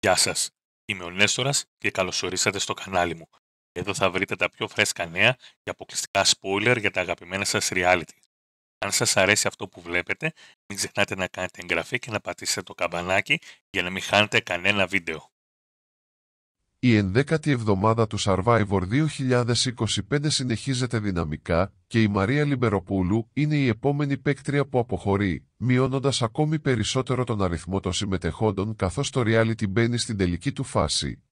Γεια σας, είμαι ο Νέστορας και καλώς ορίσατε στο κανάλι μου. Εδώ θα βρείτε τα πιο φρέσκα νέα και αποκλειστικά spoiler για τα αγαπημένα σας reality. Αν σας αρέσει αυτό που βλέπετε, μην ξεχνάτε να κάνετε εγγραφή και να πατήσετε το καμπανάκι για να μην χάνετε κανένα βίντεο. Η ενδέκατη εβδομάδα του Survivor 2025 συνεχίζεται δυναμικά και η Μαρία Λιμπεροπούλου είναι η επόμενη παίκτρια που αποχωρεί, μειώνοντας ακόμη περισσότερο τον αριθμό των συμμετεχόντων καθώς το reality μπαίνει στην τελική του φάση.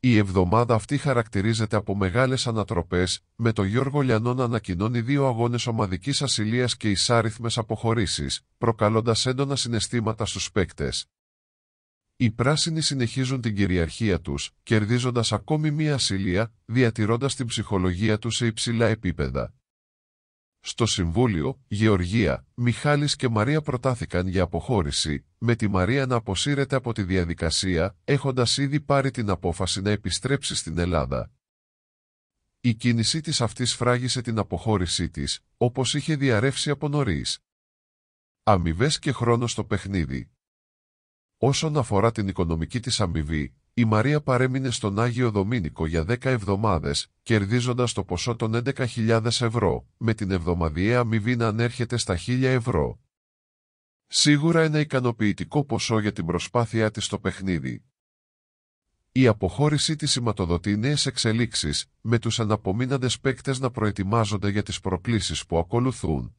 Η εβδομάδα αυτή χαρακτηρίζεται από μεγάλες ανατροπές, με το Γιώργο Λιανό να ανακοινώνει δύο αγώνες ομαδικής ασυλίας και ισάριθμες αποχωρήσεις, προκαλώντας έντονα συναισθήματα στους παίκτες. Οι πράσινοι συνεχίζουν την κυριαρχία τους, κερδίζοντας ακόμη μία ασυλία, διατηρώντας την ψυχολογία τους σε υψηλά επίπεδα. Στο Συμβούλιο, Γεωργία, Μιχάλης και Μαρία προτάθηκαν για αποχώρηση, με τη Μαρία να αποσύρεται από τη διαδικασία, έχοντας ήδη πάρει την απόφαση να επιστρέψει στην Ελλάδα. Η κίνησή της αυτής φράγησε την αποχώρησή της, όπως είχε διαρρεύσει από νωρίς. Αμοιβές και χρόνο στο παιχνίδι. Όσον αφορά την οικονομική της αμοιβή, η Μαρία παρέμεινε στον Άγιο Δομήνικο για 10 εβδομάδες, κερδίζοντας το ποσό των 11.000 ευρώ, με την εβδομαδιαία αμοιβή να ανέρχεται στα 1.000 ευρώ. Σίγουρα ένα ικανοποιητικό ποσό για την προσπάθειά της στο παιχνίδι. Η αποχώρησή της σηματοδοτεί νέες εξελίξεις, με τους αναπομείναντες παίκτες να προετοιμάζονται για τις προκλήσεις που ακολουθούν.